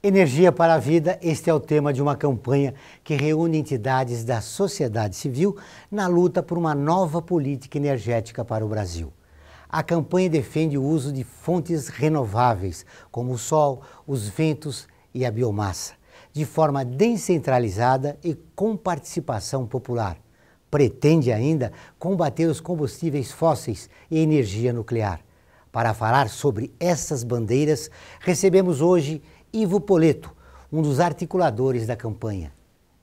Energia para a Vida, este é o tema de uma campanha que reúne entidades da sociedade civil na luta por uma nova política energética para o Brasil. A campanha defende o uso de fontes renováveis, como o sol, os ventos e a biomassa, de forma descentralizada e com participação popular. Pretende ainda combater os combustíveis fósseis e energia nuclear. Para falar sobre essas bandeiras, recebemos hoje Ivo Poleto, um dos articuladores da campanha.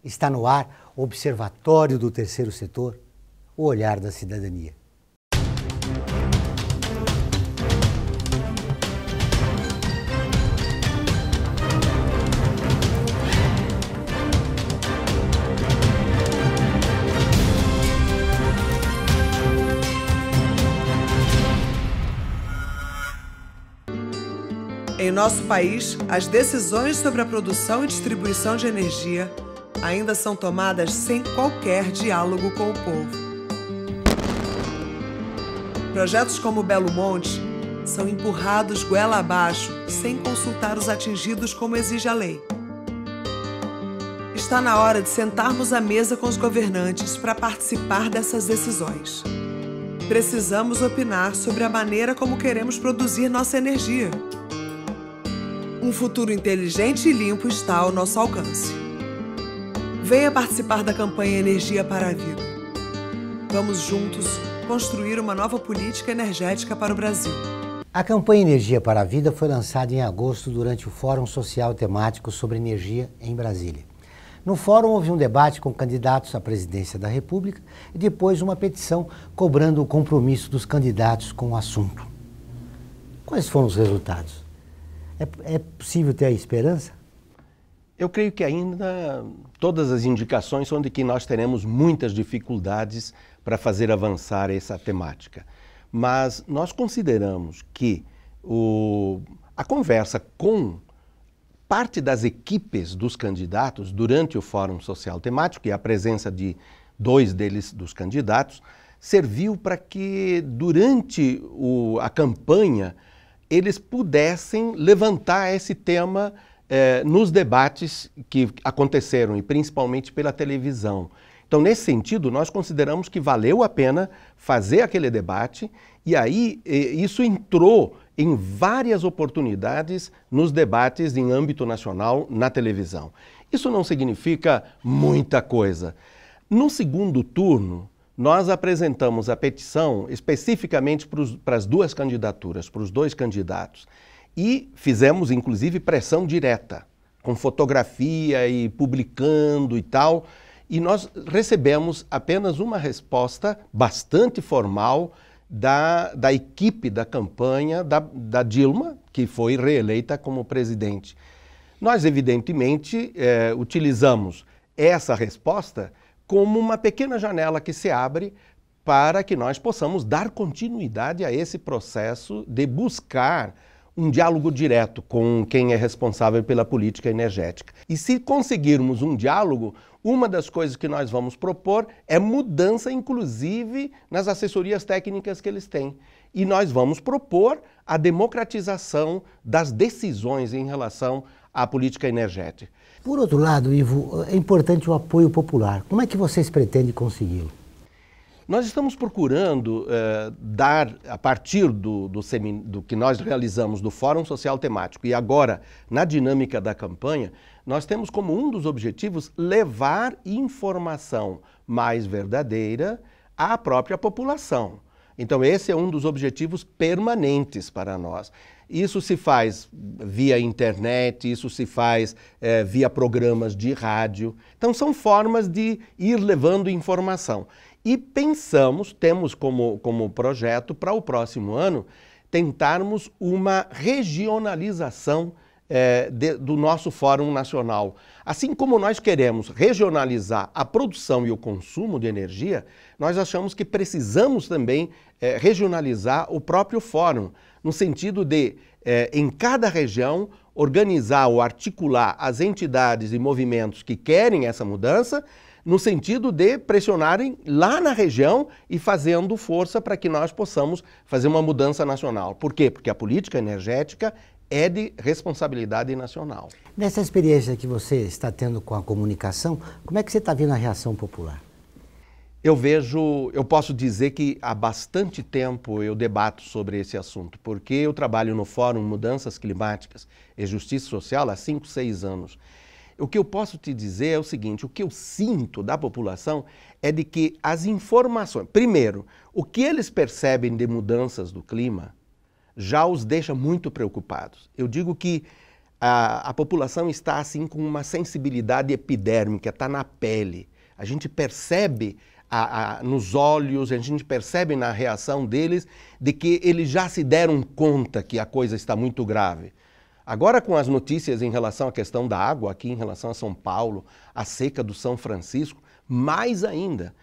Está no ar o Observatório do Terceiro Setor, o Olhar da Cidadania. Em nosso país, as decisões sobre a produção e distribuição de energia ainda são tomadas sem qualquer diálogo com o povo. Projetos como Belo Monte são empurrados goela abaixo sem consultar os atingidos como exige a lei. Está na hora de sentarmos à mesa com os governantes para participar dessas decisões. Precisamos opinar sobre a maneira como queremos produzir nossa energia um futuro inteligente e limpo está ao nosso alcance. Venha participar da campanha Energia para a Vida. Vamos juntos construir uma nova política energética para o Brasil. A campanha Energia para a Vida foi lançada em agosto durante o Fórum Social Temático sobre Energia em Brasília. No fórum houve um debate com candidatos à presidência da República e depois uma petição cobrando o compromisso dos candidatos com o assunto. Quais foram os resultados? É, é possível ter a esperança? Eu creio que ainda todas as indicações são de que nós teremos muitas dificuldades para fazer avançar essa temática. Mas nós consideramos que o, a conversa com parte das equipes dos candidatos durante o Fórum Social Temático e a presença de dois deles dos candidatos serviu para que durante o, a campanha eles pudessem levantar esse tema eh, nos debates que aconteceram, e principalmente pela televisão. Então, nesse sentido, nós consideramos que valeu a pena fazer aquele debate, e aí eh, isso entrou em várias oportunidades nos debates em âmbito nacional na televisão. Isso não significa muita coisa. No segundo turno, nós apresentamos a petição especificamente para as duas candidaturas, para os dois candidatos. E fizemos, inclusive, pressão direta, com fotografia e publicando e tal. E nós recebemos apenas uma resposta bastante formal da, da equipe da campanha da, da Dilma, que foi reeleita como presidente. Nós, evidentemente, eh, utilizamos essa resposta como uma pequena janela que se abre para que nós possamos dar continuidade a esse processo de buscar um diálogo direto com quem é responsável pela política energética. E se conseguirmos um diálogo, uma das coisas que nós vamos propor é mudança, inclusive, nas assessorias técnicas que eles têm. E nós vamos propor a democratização das decisões em relação à política energética. Por outro lado, Ivo, é importante o apoio popular. Como é que vocês pretendem consegui-lo? Nós estamos procurando eh, dar, a partir do, do, do, que nós realizamos do Fórum Social Temático e agora na dinâmica da campanha, nós temos como um dos objetivos levar informação mais verdadeira à própria população. Então, esse é um dos objetivos permanentes para nós. Isso se faz via internet, isso se faz é, via programas de rádio. Então, são formas de ir levando informação. E pensamos, temos como, como projeto para o próximo ano, tentarmos uma regionalização é, de, do nosso Fórum Nacional. Assim como nós queremos regionalizar a produção e o consumo de energia, nós achamos que precisamos também é, regionalizar o próprio Fórum no sentido de, eh, em cada região, organizar ou articular as entidades e movimentos que querem essa mudança, no sentido de pressionarem lá na região e fazendo força para que nós possamos fazer uma mudança nacional. Por quê? Porque a política energética é de responsabilidade nacional. Nessa experiência que você está tendo com a comunicação, como é que você está vendo a reação popular? Eu vejo, eu posso dizer que há bastante tempo eu debato sobre esse assunto, porque eu trabalho no Fórum Mudanças Climáticas e Justiça Social há 5, 6 anos. O que eu posso te dizer é o seguinte: o que eu sinto da população é de que as informações. Primeiro, o que eles percebem de mudanças do clima já os deixa muito preocupados. Eu digo que a, a população está assim com uma sensibilidade epidérmica, está na pele. A gente percebe a, a, nos olhos, a gente percebe na reação deles de que eles já se deram conta que a coisa está muito grave. Agora, com as notícias em relação à questão da água, aqui em relação a São Paulo, a seca do São Francisco, mais ainda.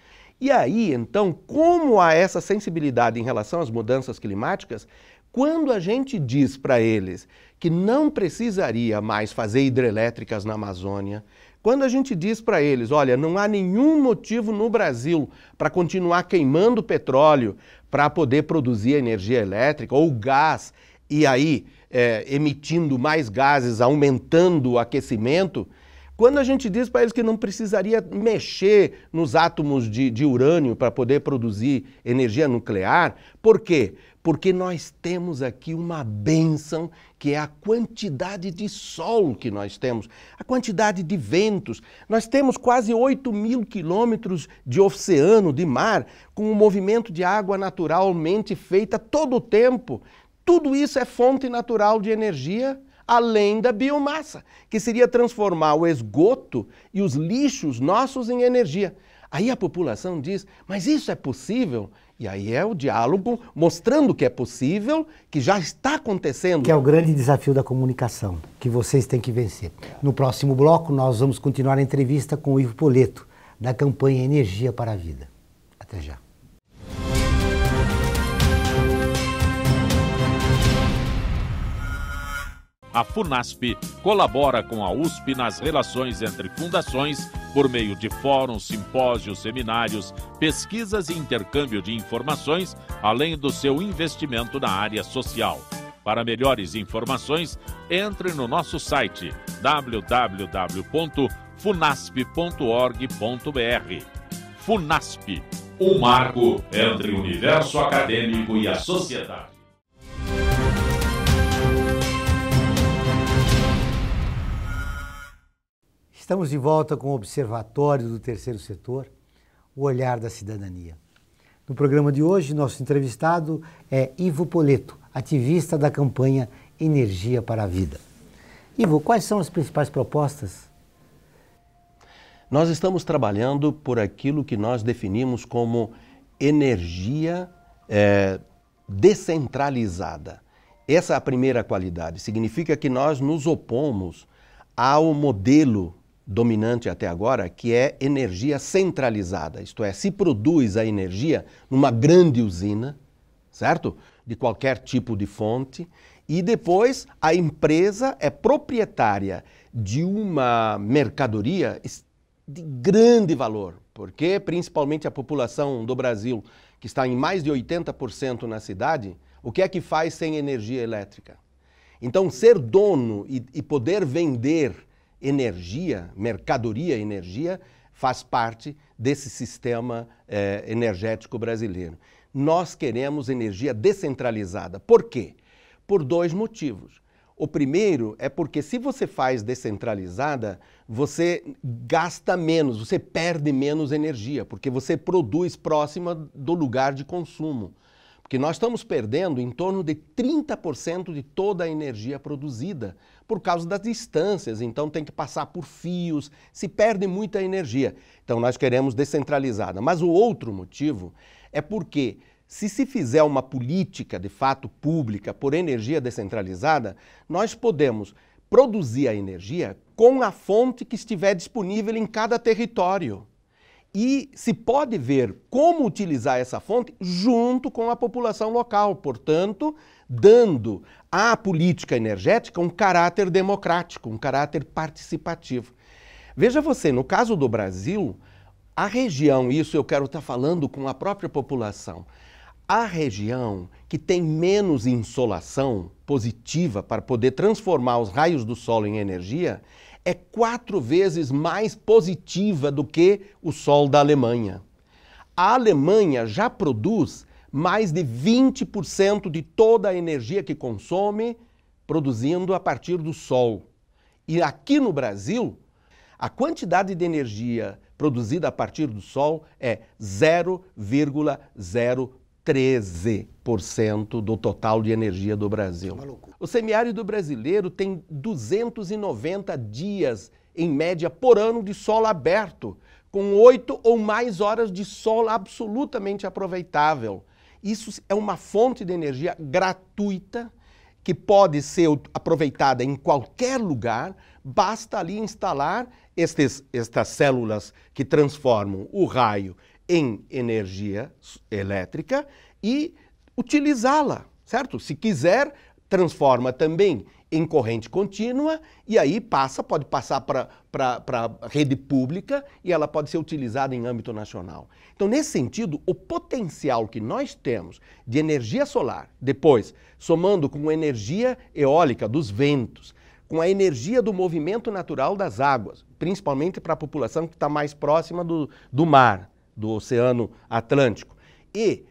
E aí, então, como há essa sensibilidade em relação às mudanças climáticas, quando a gente diz para eles que não precisaria mais fazer hidrelétricas na Amazônia, quando a gente diz para eles, olha, não há nenhum motivo no Brasil para continuar queimando petróleo para poder produzir energia elétrica ou gás e aí é, emitindo mais gases, aumentando o aquecimento, quando a gente diz para eles que não precisaria mexer nos átomos de, de urânio para poder produzir energia nuclear, por quê? porque nós temos aqui uma bênção que é a quantidade de sol que nós temos, a quantidade de ventos. Nós temos quase 8 mil quilômetros de oceano, de mar, com um movimento de água naturalmente feita todo o tempo. Tudo isso é fonte natural de energia, além da biomassa, que seria transformar o esgoto e os lixos nossos em energia. Aí a população diz: mas isso é possível? E aí é o diálogo mostrando que é possível, que já está acontecendo. Que é o grande desafio da comunicação, que vocês têm que vencer. No próximo bloco, nós vamos continuar a entrevista com o Ivo Poleto, da campanha Energia para a Vida. Até já. a FUNASP colabora com a USP nas relações entre fundações por meio de fóruns, simpósios, seminários, pesquisas e intercâmbio de informações, além do seu investimento na área social. Para melhores informações, entre no nosso site www.funasp.org.br. FUNASP, um marco entre o universo acadêmico e a sociedade. Estamos de volta com o Observatório do Terceiro Setor, o Olhar da Cidadania. No programa de hoje, nosso entrevistado é Ivo Poleto, ativista da campanha Energia para a Vida. Ivo, quais são as principais propostas? Nós estamos trabalhando por aquilo que nós definimos como energia é, descentralizada. Essa é a primeira qualidade. Significa que nós nos opomos ao modelo dominante até agora, que é energia centralizada, isto é, se produz a energia numa grande usina, certo? De qualquer tipo de fonte, e depois a empresa é proprietária de uma mercadoria de grande valor, porque principalmente a população do Brasil, que está em mais de 80% na cidade, o que é que faz sem energia elétrica? Então, ser dono e, e poder vender energia, mercadoria energia, faz parte desse sistema eh, energético brasileiro. Nós queremos energia descentralizada. Por quê? Por dois motivos. O primeiro é porque se você faz descentralizada, você gasta menos, você perde menos energia, porque você produz próxima do lugar de consumo. Porque nós estamos perdendo em torno de 30% de toda a energia produzida por causa das distâncias, então tem que passar por fios, se perde muita energia. Então nós queremos descentralizada. Mas o outro motivo é porque se se fizer uma política de fato pública por energia descentralizada, nós podemos produzir a energia com a fonte que estiver disponível em cada território e se pode ver como utilizar essa fonte junto com a população local, portanto, dando à política energética um caráter democrático, um caráter participativo. Veja você, no caso do Brasil, a região, isso eu quero estar tá falando com a própria população, a região que tem menos insolação positiva para poder transformar os raios do sol em energia é quatro vezes mais positiva do que o sol da Alemanha. A Alemanha já produz mais de 20% de toda a energia que consome, produzindo a partir do sol. E aqui no Brasil, a quantidade de energia produzida a partir do sol é 0,0 13% do total de energia do Brasil. O é o semiárido brasileiro tem 290 dias, em média, por ano de solo aberto, com oito ou mais horas de sol absolutamente aproveitável. Isso é uma fonte de energia gratuita que pode ser aproveitada em qualquer lugar, basta ali instalar estes, estas células que transformam o raio em energia elétrica e utilizá-la, certo? Se quiser, transforma também em corrente contínua e aí passa, pode passar para a rede pública e ela pode ser utilizada em âmbito nacional. Então, nesse sentido, o potencial que nós temos de energia solar, depois, somando com energia eólica dos ventos, com a energia do movimento natural das águas, principalmente para a população que está mais próxima do, do mar, do Oceano Atlântico. E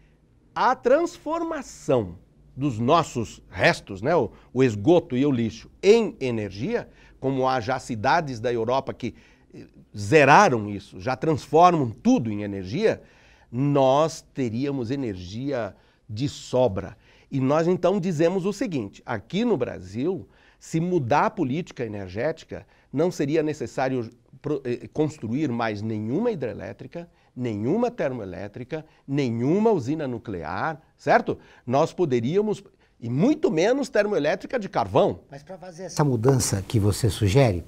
a transformação dos nossos restos, né, o, o esgoto e o lixo, em energia, como há já cidades da Europa que eh, zeraram isso, já transformam tudo em energia, nós teríamos energia de sobra. E nós então dizemos o seguinte: aqui no Brasil, se mudar a política energética, não seria necessário eh, construir mais nenhuma hidrelétrica nenhuma termoelétrica, nenhuma usina nuclear, certo? Nós poderíamos, e muito menos termoelétrica de carvão. Mas para fazer essa mudança que você sugere,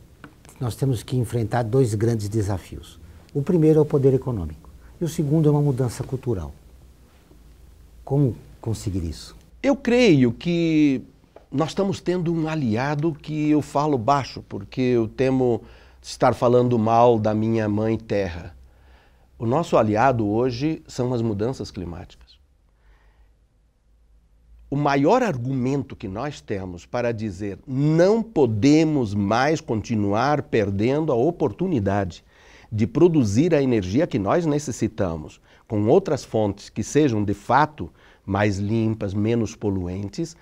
nós temos que enfrentar dois grandes desafios. O primeiro é o poder econômico, e o segundo é uma mudança cultural. Como conseguir isso? Eu creio que nós estamos tendo um aliado que eu falo baixo, porque eu temo estar falando mal da minha mãe terra. O nosso aliado hoje são as mudanças climáticas. O maior argumento que nós temos para dizer não podemos mais continuar perdendo a oportunidade de produzir a energia que nós necessitamos com outras fontes que sejam de fato mais limpas, menos poluentes,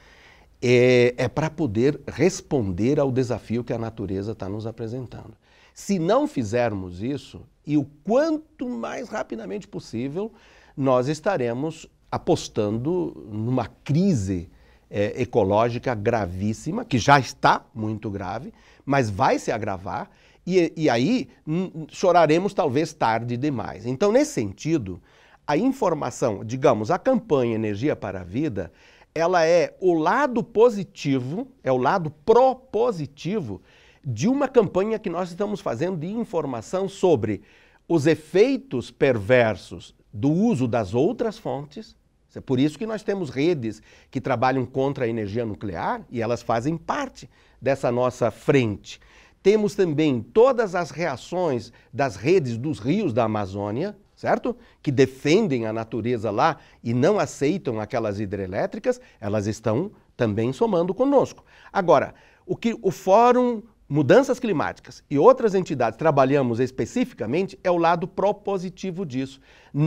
é, é para poder responder ao desafio que a natureza está nos apresentando. Se não fizermos isso, e o quanto mais rapidamente possível nós estaremos apostando numa crise é, ecológica gravíssima, que já está muito grave, mas vai se agravar, e, e aí hum, choraremos talvez tarde demais. Então, nesse sentido, a informação, digamos, a campanha Energia para a Vida, ela é o lado positivo, é o lado propositivo de uma campanha que nós estamos fazendo de informação sobre os efeitos perversos do uso das outras fontes. É por isso que nós temos redes que trabalham contra a energia nuclear e elas fazem parte dessa nossa frente. Temos também todas as reações das redes dos rios da Amazônia, certo? Que defendem a natureza lá e não aceitam aquelas hidrelétricas, elas estão também somando conosco. Agora, o que o Fórum mudanças climáticas e outras entidades trabalhamos especificamente é o lado propositivo disso.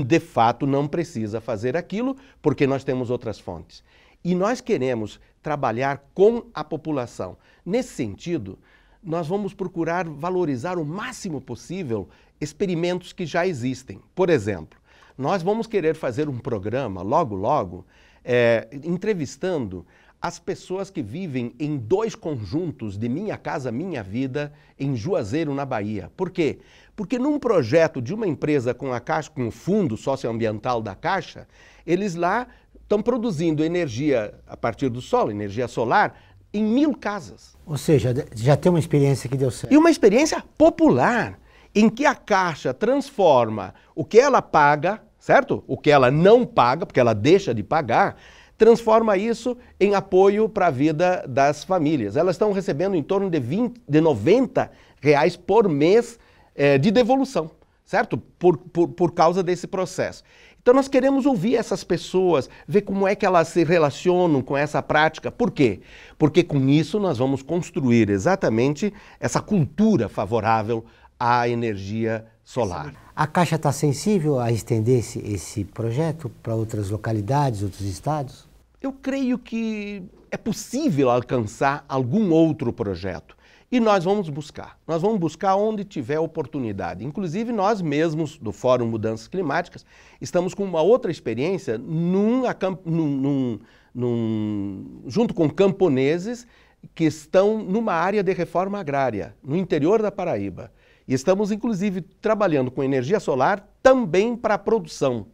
De fato, não precisa fazer aquilo porque nós temos outras fontes. E nós queremos trabalhar com a população. Nesse sentido, nós vamos procurar valorizar o máximo possível experimentos que já existem. Por exemplo, nós vamos querer fazer um programa logo, logo, é, entrevistando as pessoas que vivem em dois conjuntos de Minha Casa Minha Vida em Juazeiro, na Bahia. Por quê? Porque num projeto de uma empresa com a Caixa, com o fundo socioambiental da Caixa, eles lá estão produzindo energia a partir do sol, energia solar, em mil casas. Ou seja, já tem uma experiência que deu certo. E uma experiência popular, em que a Caixa transforma o que ela paga, certo? O que ela não paga, porque ela deixa de pagar, transforma isso em apoio para a vida das famílias. Elas estão recebendo em torno de, 20, de 90 reais por mês eh, de devolução, certo? Por, por, por causa desse processo. Então nós queremos ouvir essas pessoas, ver como é que elas se relacionam com essa prática. Por quê? Porque com isso nós vamos construir exatamente essa cultura favorável à energia solar. A Caixa está sensível a estender esse, esse projeto para outras localidades, outros estados? Eu creio que é possível alcançar algum outro projeto. E nós vamos buscar. Nós vamos buscar onde tiver oportunidade. Inclusive, nós mesmos, do Fórum Mudanças Climáticas, estamos com uma outra experiência num, num, num, junto com camponeses que estão numa área de reforma agrária, no interior da Paraíba. E estamos, inclusive, trabalhando com energia solar também para a produção,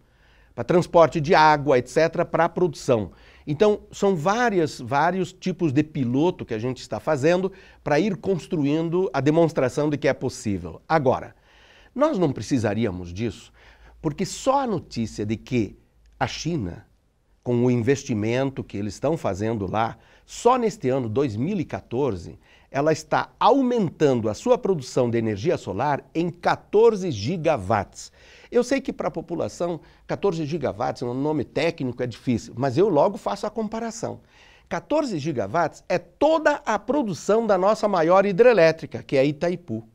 para transporte de água, etc., para a produção. Então, são várias, vários tipos de piloto que a gente está fazendo para ir construindo a demonstração de que é possível. Agora, nós não precisaríamos disso, porque só a notícia de que a China, com o investimento que eles estão fazendo lá, só neste ano 2014, ela está aumentando a sua produção de energia solar em 14 gigawatts. Eu sei que para a população 14 gigawatts, é um nome técnico é difícil, mas eu logo faço a comparação. 14 gigawatts é toda a produção da nossa maior hidrelétrica, que é a Itaipu.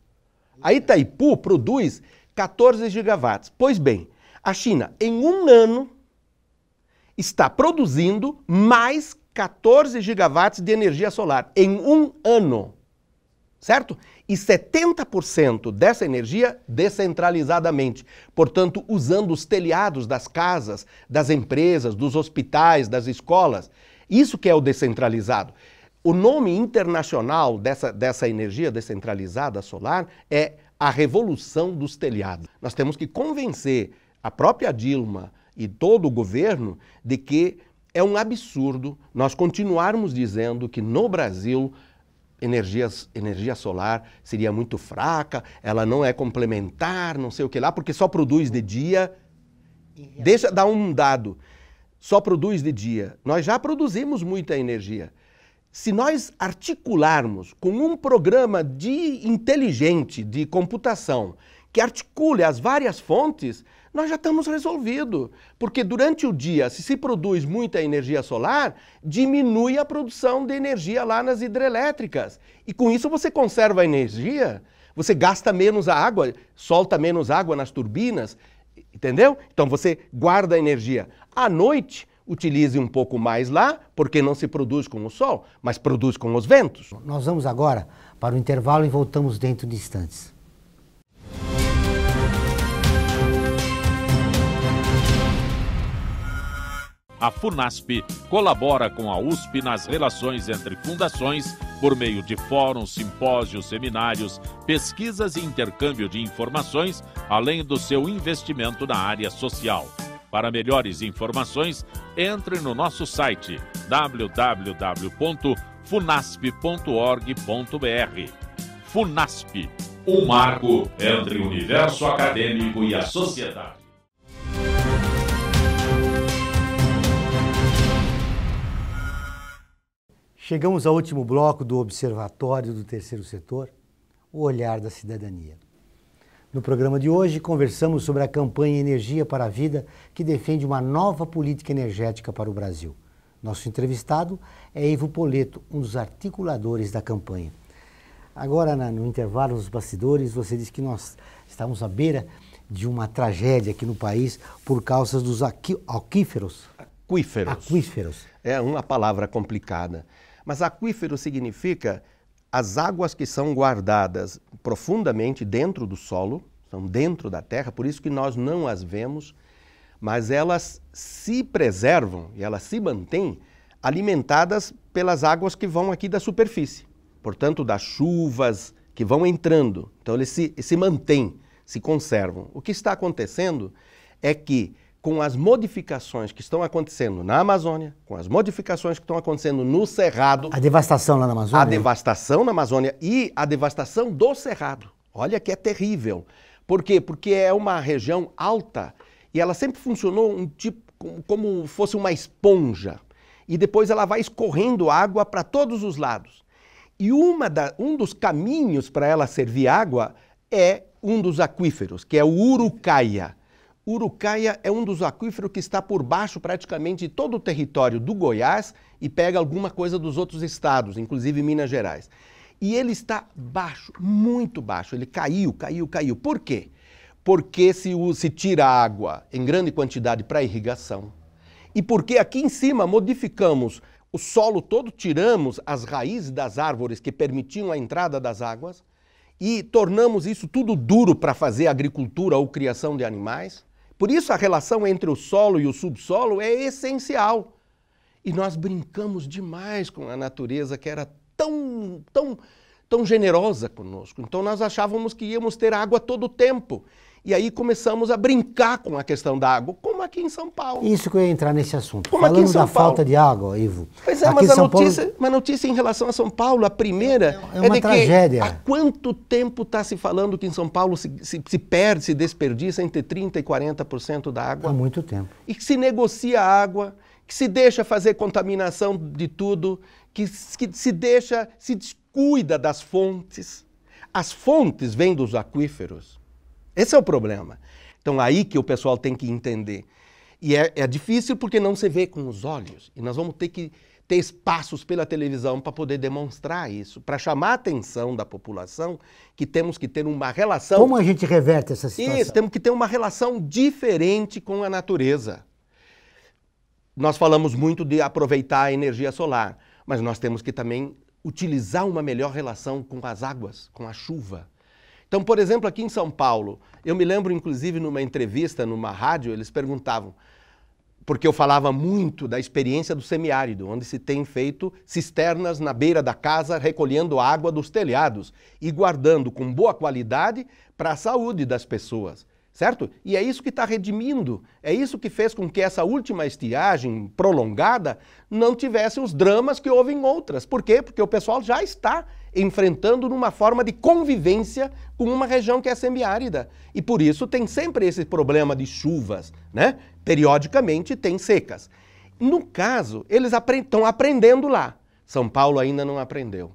A Itaipu produz 14 gigawatts. Pois bem, a China, em um ano, está produzindo mais 14 gigawatts de energia solar em um ano, certo? E 70% dessa energia descentralizadamente, portanto, usando os telhados das casas, das empresas, dos hospitais, das escolas. Isso que é o descentralizado. O nome internacional dessa, dessa energia descentralizada solar é a revolução dos telhados. Nós temos que convencer a própria Dilma e todo o governo de que é um absurdo nós continuarmos dizendo que no Brasil energias, energia solar seria muito fraca, ela não é complementar, não sei o que lá, porque só produz de dia. É Deixa dar um dado. Só produz de dia. Nós já produzimos muita energia. Se nós articularmos com um programa de inteligente de computação que articule as várias fontes, nós já estamos resolvidos. Porque durante o dia, se se produz muita energia solar, diminui a produção de energia lá nas hidrelétricas. E com isso você conserva a energia, você gasta menos a água, solta menos água nas turbinas, entendeu? Então você guarda a energia. À noite, utilize um pouco mais lá, porque não se produz com o sol, mas produz com os ventos. Nós vamos agora para o intervalo e voltamos dentro de instantes. A FUNASP colabora com a USP nas relações entre fundações por meio de fóruns, simpósios, seminários, pesquisas e intercâmbio de informações, além do seu investimento na área social. Para melhores informações, entre no nosso site www.funasp.org.br. FUNASP, um marco entre o universo acadêmico e a sociedade. Chegamos ao último bloco do Observatório do Terceiro Setor, o Olhar da Cidadania. No programa de hoje, conversamos sobre a campanha Energia para a Vida, que defende uma nova política energética para o Brasil. Nosso entrevistado é Ivo Poleto, um dos articuladores da campanha. Agora, no intervalo dos bastidores, você disse que nós estamos à beira de uma tragédia aqui no país por causa dos aquíferos. Aquíferos. Aquíferos. É uma palavra complicada. Mas aquífero significa as águas que são guardadas profundamente dentro do solo, são dentro da terra, por isso que nós não as vemos, mas elas se preservam e elas se mantêm alimentadas pelas águas que vão aqui da superfície, portanto, das chuvas que vão entrando. Então, eles se, se mantêm, se conservam. O que está acontecendo é que com as modificações que estão acontecendo na Amazônia, com as modificações que estão acontecendo no Cerrado. A devastação lá na Amazônia? A devastação na Amazônia e a devastação do Cerrado. Olha que é terrível. Por quê? Porque é uma região alta e ela sempre funcionou um tipo como fosse uma esponja. E depois ela vai escorrendo água para todos os lados. E uma da, um dos caminhos para ela servir água é um dos aquíferos, que é o Urucaia. Urucaia é um dos aquíferos que está por baixo praticamente de todo o território do Goiás e pega alguma coisa dos outros estados, inclusive Minas Gerais. E ele está baixo, muito baixo. Ele caiu, caiu, caiu. Por quê? Porque se, se tira água em grande quantidade para irrigação. E porque aqui em cima modificamos o solo todo, tiramos as raízes das árvores que permitiam a entrada das águas e tornamos isso tudo duro para fazer agricultura ou criação de animais. Por isso a relação entre o solo e o subsolo é essencial. E nós brincamos demais com a natureza que era tão, tão, tão generosa conosco. Então nós achávamos que íamos ter água todo o tempo. E aí começamos a brincar com a questão da água, como aqui em São Paulo. Isso que eu ia entrar nesse assunto. Como Falando da Paulo. falta de água, Ivo. Pois é, aqui mas a, notícia, Paulo... uma notícia em relação a São Paulo, a primeira é, é, uma é de tragédia. que há quanto tempo está se falando que em São Paulo se, se, se perde, se desperdiça entre 30% e 40% da água? Há muito tempo. E que se negocia a água, que se deixa fazer contaminação de tudo, que, que se deixa, se descuida das fontes. As fontes vêm dos aquíferos. Esse é o problema. Então, aí que o pessoal tem que entender. E é, é difícil porque não se vê com os olhos. E nós vamos ter que ter espaços pela televisão para poder demonstrar isso, para chamar a atenção da população que temos que ter uma relação. Como a gente reverte essa situação? Isso, temos que ter uma relação diferente com a natureza. Nós falamos muito de aproveitar a energia solar, mas nós temos que também utilizar uma melhor relação com as águas, com a chuva. Então, por exemplo, aqui em São Paulo, eu me lembro, inclusive, numa entrevista numa rádio, eles perguntavam, porque eu falava muito da experiência do semiárido, onde se tem feito cisternas na beira da casa, recolhendo água dos telhados e guardando com boa qualidade para a saúde das pessoas certo? E é isso que está redimindo, é isso que fez com que essa última estiagem prolongada não tivesse os dramas que houve em outras. Por quê? Porque o pessoal já está enfrentando numa forma de convivência com uma região que é semiárida. E por isso tem sempre esse problema de chuvas, né? Periodicamente tem secas. No caso, eles estão aprendendo lá. São Paulo ainda não aprendeu.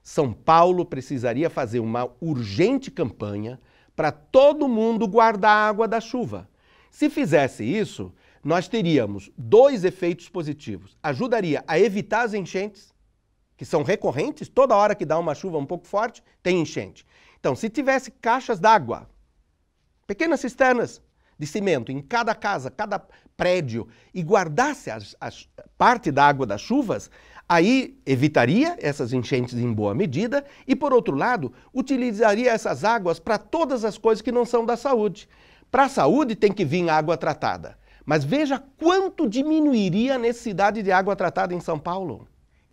São Paulo precisaria fazer uma urgente campanha para todo mundo guardar a água da chuva. Se fizesse isso, nós teríamos dois efeitos positivos. Ajudaria a evitar as enchentes, que são recorrentes, toda hora que dá uma chuva um pouco forte, tem enchente. Então, se tivesse caixas d'água, pequenas cisternas de cimento em cada casa, cada prédio, e guardasse as, as parte da água das chuvas, Aí evitaria essas enchentes em boa medida e, por outro lado, utilizaria essas águas para todas as coisas que não são da saúde. Para a saúde tem que vir água tratada. Mas veja quanto diminuiria a necessidade de água tratada em São Paulo.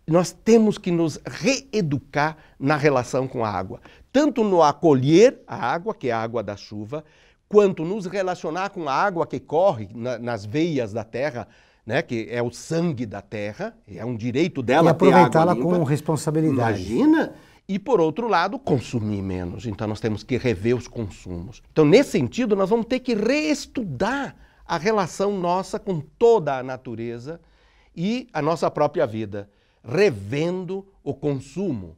Nós temos que nos reeducar na relação com a água, tanto no acolher a água, que é a água da chuva, quanto nos relacionar com a água que corre na, nas veias da terra, né, que é o sangue da terra, é um direito dela e aproveitá-la com responsabilidade. Imagina? E por outro lado, consumir menos. Então nós temos que rever os consumos. Então nesse sentido, nós vamos ter que reestudar a relação nossa com toda a natureza e a nossa própria vida, revendo o consumo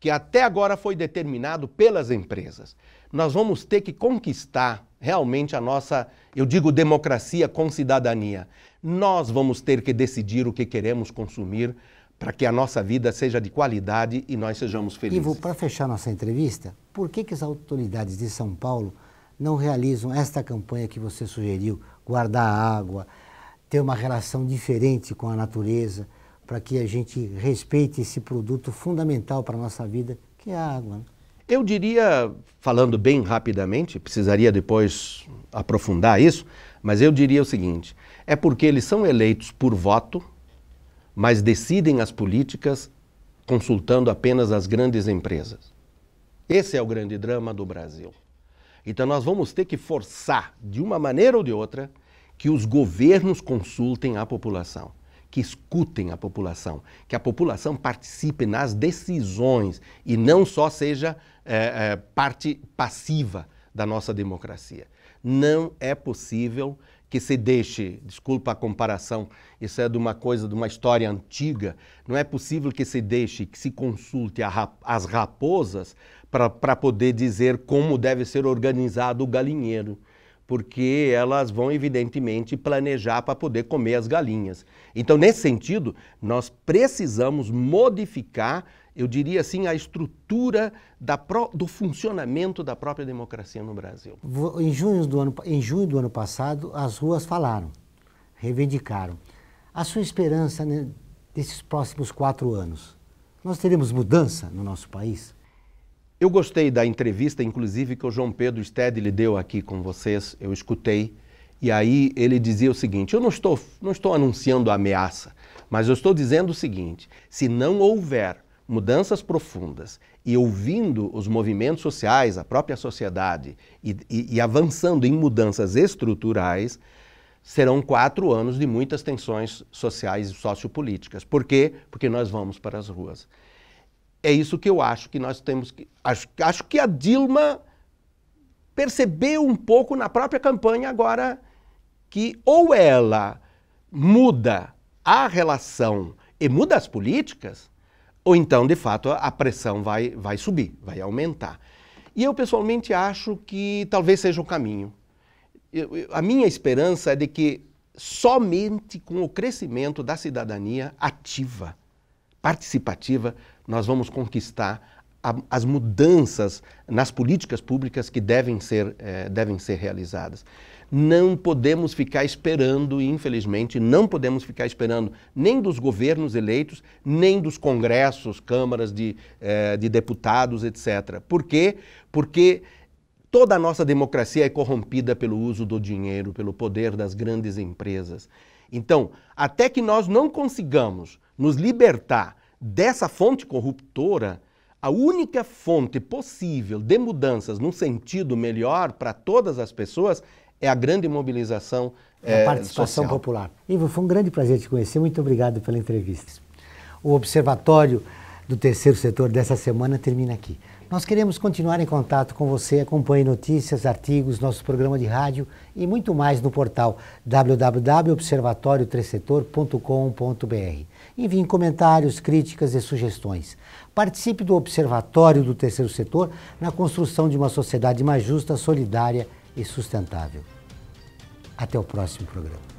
que até agora foi determinado pelas empresas. Nós vamos ter que conquistar realmente a nossa, eu digo democracia com cidadania. Nós vamos ter que decidir o que queremos consumir para que a nossa vida seja de qualidade e nós sejamos felizes. Ivo, para fechar nossa entrevista, por que, que as autoridades de São Paulo não realizam esta campanha que você sugeriu, guardar a água, ter uma relação diferente com a natureza, para que a gente respeite esse produto fundamental para a nossa vida, que é a água? Né? Eu diria, falando bem rapidamente, precisaria depois aprofundar isso, mas eu diria o seguinte: é porque eles são eleitos por voto, mas decidem as políticas consultando apenas as grandes empresas. Esse é o grande drama do Brasil. Então nós vamos ter que forçar, de uma maneira ou de outra, que os governos consultem a população, que escutem a população, que a população participe nas decisões e não só seja é, é, parte passiva da nossa democracia. Não é possível que se deixe, desculpa a comparação, isso é de uma coisa, de uma história antiga, não é possível que se deixe, que se consulte a, as raposas para poder dizer como deve ser organizado o galinheiro porque elas vão evidentemente planejar para poder comer as galinhas. Então, nesse sentido, nós precisamos modificar eu diria assim, a estrutura pro, do funcionamento da própria democracia no Brasil. Em junho, do ano, em junho do ano passado, as ruas falaram, reivindicaram. A sua esperança né, desses próximos quatro anos, nós teremos mudança no nosso país? Eu gostei da entrevista, inclusive, que o João Pedro lhe deu aqui com vocês, eu escutei. E aí ele dizia o seguinte: eu não estou, não estou anunciando ameaça, mas eu estou dizendo o seguinte: se não houver mudanças profundas e ouvindo os movimentos sociais, a própria sociedade, e, e, e avançando em mudanças estruturais, serão quatro anos de muitas tensões sociais e sociopolíticas. Por quê? Porque nós vamos para as ruas. É isso que eu acho que nós temos que. Acho, acho que a Dilma percebeu um pouco na própria campanha agora que ou ela muda a relação e muda as políticas, ou então, de fato, a pressão vai, vai subir, vai aumentar. E eu pessoalmente acho que talvez seja o caminho. Eu, eu, a minha esperança é de que somente com o crescimento da cidadania ativa, participativa, nós vamos conquistar a, as mudanças nas políticas públicas que devem ser, eh, devem ser realizadas. Não podemos ficar esperando, infelizmente, não podemos ficar esperando nem dos governos eleitos, nem dos congressos, câmaras de, eh, de deputados, etc. Por quê? Porque toda a nossa democracia é corrompida pelo uso do dinheiro, pelo poder das grandes empresas. Então, até que nós não consigamos nos libertar dessa fonte corruptora, a única fonte possível de mudanças num sentido melhor para todas as pessoas é a grande mobilização é, é, participação social. popular. Ivo, foi um grande prazer te conhecer. Muito obrigado pela entrevista. O Observatório do Terceiro Setor dessa semana termina aqui. Nós queremos continuar em contato com você. Acompanhe notícias, artigos, nosso programa de rádio e muito mais no portal www.observatoriotressetor.com.br. Envie comentários, críticas e sugestões. Participe do Observatório do Terceiro Setor na construção de uma sociedade mais justa, solidária e e sustentável. Até o próximo programa.